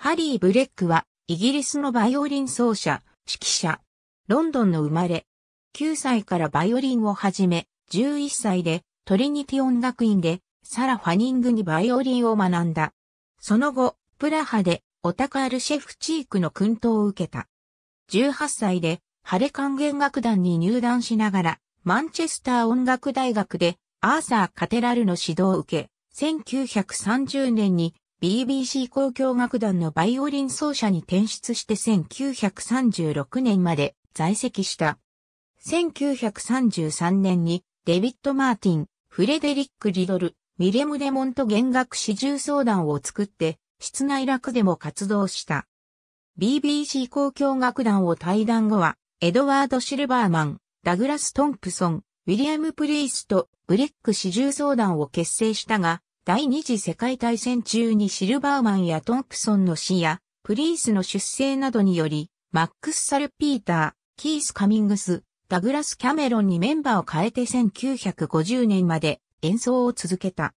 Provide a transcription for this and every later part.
ハリー・ブレックは、イギリスのバイオリン奏者、指揮者。ロンドンの生まれ。9歳からバイオリンを始め、11歳でトリニティ音楽院でサラ・ファニングにバイオリンを学んだ。その後、プラハでオタカール・シェフチークの訓導を受けた。18歳でハレ管弦楽団に入団しながら、マンチェスター音楽大学でアーサー・カテラルの指導を受け、1930年に BBC 交響楽団のバイオリン奏者に転出して1936年まで在籍した。1933年にデビッド・マーティン、フレデリック・リドル、ミレム・レモンと弦楽四重奏団を作って、室内楽でも活動した。BBC 交響楽団を退団後は、エドワード・シルバーマン、ダグラス・トンプソン、ウィリアム・プリースとブレック四重奏団を結成したが、第二次世界大戦中にシルバーマンやトンプソンの死や、プリースの出生などにより、マックス・サルピーター、キース・カミングス、ダグラス・キャメロンにメンバーを変えて1950年まで演奏を続けた。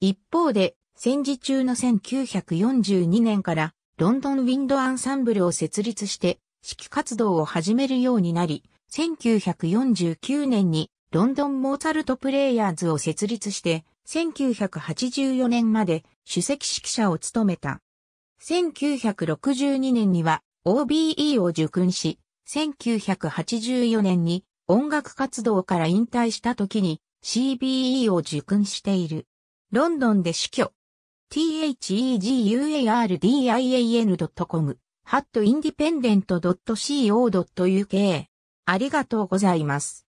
一方で、戦時中の1942年からロンドンウィンドアンサンブルを設立して指揮活動を始めるようになり、1949年にロンドンモーツァルトプレイヤーズを設立して、1984年まで主席指揮者を務めた。1962年には OBE を受訓し、1984年に音楽活動から引退した時に CBE を受訓している。ロンドンで死去。theguardian.com ハットインディペンデント .co.uk ありがとうございます。